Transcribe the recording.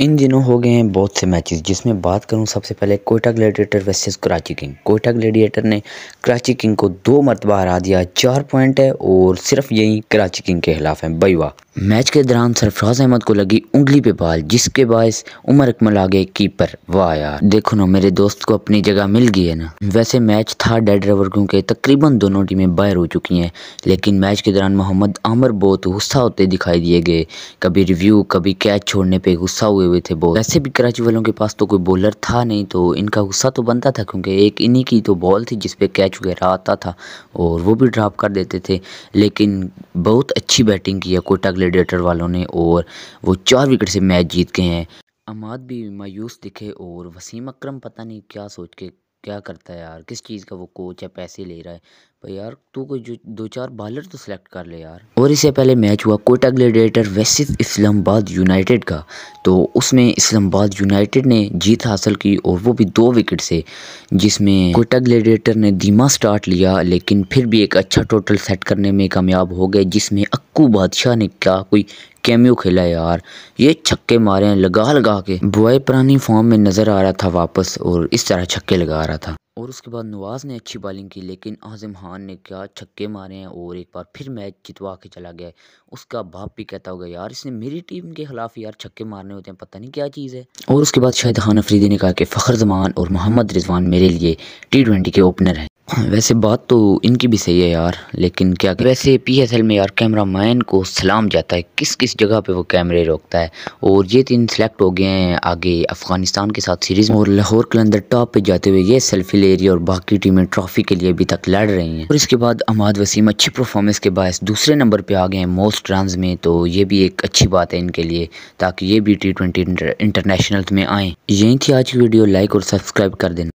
इन दिनों हो गए हैं बहुत से मैचेस जिसमें बात करूं सबसे पहले Quetta gladiator versus Karachi king Quetta gladiator ने कराची किंग को दो मरतबा हरा दिया चार पॉइंट है और सिर्फ यही कराची किंग के खिलाफ है बैवा मैच के दौरान सरफराज अहमद को लगी उंगली पे बाल जिसके बायस उमर अकमल आगे कीपर वाह यार देखो ना मेरे दोस्त को अपनी जगह मिल गई है ना वैसे मैच था डेड रवर क्योंकि तकरीबन दोनों टीमें बाहर हो चुकी हैं लेकिन मैच के दौरान मोहम्मद आमर बहुत गुस्सा होते दिखाई दिए गए कभी रिव्यू कभी कैच छोड़ने पर गुस्सा हुए हुए थे बॉल वैसे भी कराची वालों के पास तो कोई बॉलर था नहीं तो इनका गुस्सा तो बनता था क्योंकि एक इन्हीं की तो बॉल थी जिसपे कैच वगैरह आता था और वो भी ड्राप कर देते थे लेकिन बहुत अच्छी बैटिंग की है कोटा ग्लेडिएटर वालों ने और वो चार विकेट से मैच जीत गए हैं अमाद भी मायूस दिखे और वसीम अक्रम पता नहीं क्या सोच के क्या करता है यार किस चीज़ का वो कोच है पैसे ले रहा है भाई यार तू कोई जो दो चार बॉलर तो सेलेक्ट कर ले यार और इससे पहले मैच हुआ कोटा ग्लेडिएटर वैसिफ इस्लामाबाद यूनाइटेड का तो उसमें इस्लामाबाद यूनाइटेड ने जीत हासिल की और वो भी दो विकेट से जिसमें कोटा ग्लेडिएटर ने धीमा स्टार्ट लिया लेकिन फिर भी एक अच्छा टोटल सेट करने में कामयाब हो गए जिसमें अक्कू बादशाह ने क्या कोई कैम्यू खेला यार ये छक्के मारे हैं लगा लगा के बॉय पुरानी फॉर्म में नज़र आ रहा था वापस और इस तरह छक्के लगा रहा था और उसके बाद नवाज़ ने अच्छी बॉलिंग की लेकिन आज़म खान ने क्या छक्के मारे हैं और एक बार फिर मैच जितवा के चला गया उसका बाप भी कहता होगा यार इसने मेरी टीम के ख़िलाफ़ यार छक्के मारने होते हैं पता नहीं क्या चीज़ है और उसके बाद शाहिद खान अफरीदी ने कहा कि फ़खर जमान और मोहम्मद रिजवान मेरे लिए टी ट्वेंटी के ओपनर हैं वैसे बात तो इनकी भी सही है यार लेकिन क्या कर? वैसे पीएसएल में यार कैमरा मैन को सलाम जाता है किस किस जगह पे वो कैमरे रोकता है और ये तीन सेलेक्ट हो गए हैं आगे अफगानिस्तान के साथ सीरीज़ में और लाहौर के अंदर टॉप पे जाते हुए ये सेल्फी ले रही है और बाकी टीमें ट्रॉफी के लिए अभी तक लड़ रही हैं और इसके बाद अमाद वसीम अच्छी परफॉर्मेंस के बायस दूसरे नंबर पर आ गए हैं मोस्ट रन में तो ये भी एक अच्छी बात है इनके लिए ताकि ये भी टी ट्वेंटी इंटरनेशनल में आए यहीं थी आज की वीडियो लाइक और सब्सक्राइब कर देना